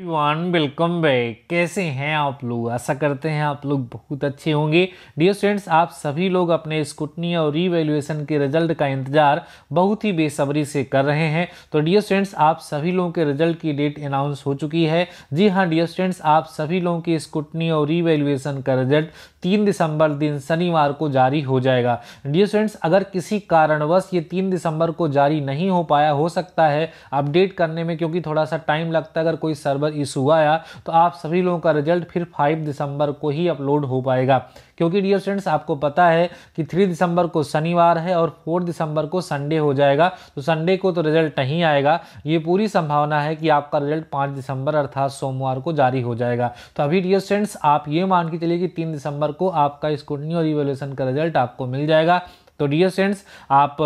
one welcome back कैसे हैं आप लोग आशा करते हैं आप लोग बहुत अच्छे होंगे डियर स्टूडेंट्स आप सभी लोग अपने स्कूटनी और रीवैल्यूएशन के रिजल्ट का इंतजार बहुत ही बेसब्री से कर रहे हैं तो डियर स्टूडेंट्स आप सभी लोगों के रिजल्ट की डेट अनाउंस हो चुकी है जी हाँ डियर स्टूडेंट्स आप सभी लोगों की स्कूटनी और रीवैल्यूएशन का रिजल्ट तीन दिसंबर दिन शनिवार को जारी हो जाएगा डियर स्टूडेंट्स अगर किसी कारणवश ये तीन दिसंबर को जारी नहीं हो पाया हो सकता है अपडेट करने में क्योंकि थोड़ा सा टाइम लगता है अगर कोई सर्व नंबर इशू आया तो आप सभी लोगों का रिजल्ट फिर फाइव दिसंबर को ही अपलोड हो पाएगा क्योंकि डियर स्टूडेंट्स आपको पता है कि थ्री दिसंबर को शनिवार है और फोर दिसंबर को संडे हो जाएगा तो संडे को तो रिजल्ट नहीं आएगा ये पूरी संभावना है कि आपका रिजल्ट पाँच दिसंबर अर्थात सोमवार को जारी हो जाएगा तो अभी डियर स्टूडेंट्स आप ये मान के चलिए कि तीन दिसंबर को आपका स्कूटनी और इवेल्यूशन का रिजल्ट आपको मिल जाएगा तो डियर फ्रेंड्स आप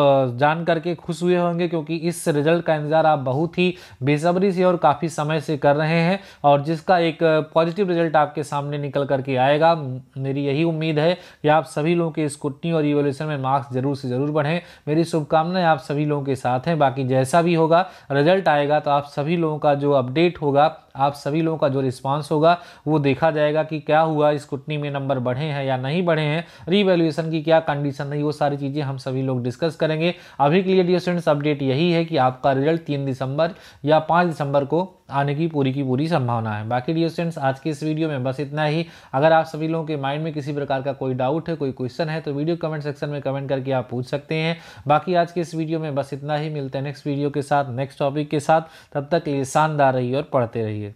जान करके खुश हुए होंगे क्योंकि इस रिजल्ट का इंतज़ार आप बहुत ही बेसब्री से और काफ़ी समय से कर रहे हैं और जिसका एक पॉजिटिव रिजल्ट आपके सामने निकल करके आएगा मेरी यही उम्मीद है कि आप सभी लोगों के स्कूटनी और इवोल्यूशन में मार्क्स जरूर से ज़रूर बढ़ें मेरी शुभकामनाएं आप सभी लोगों के साथ हैं बाकी जैसा भी होगा रिजल्ट आएगा तो आप सभी लोगों का जो अपडेट होगा आप सभी लोगों का जो रिस्पांस होगा वो देखा जाएगा कि क्या हुआ इस कुटनी में नंबर बढ़े हैं या नहीं बढ़े हैं रीवैल्यूएशन की क्या कंडीशन रही वो सारी चीज़ें हम सभी लोग डिस्कस करेंगे अभी के लिए डी स्टूडेंट्स अपडेट यही है कि आपका रिजल्ट तीन दिसंबर या पाँच दिसंबर को आने की पूरी की पूरी संभावना है बाकी डियर स्टूडेंट्स आज के इस वीडियो में बस इतना ही अगर आप सभी लोगों के माइंड में किसी प्रकार का कोई डाउट है कोई क्वेश्चन है तो वीडियो कमेंट सेक्शन में कमेंट करके आप पूछ सकते हैं बाकी आज के इस वीडियो में बस इतना ही मिलते हैं नेक्स्ट वीडियो के साथ नेक्स्ट टॉपिक के साथ तब तक लिए शानदार रहिए और पढ़ते रहिए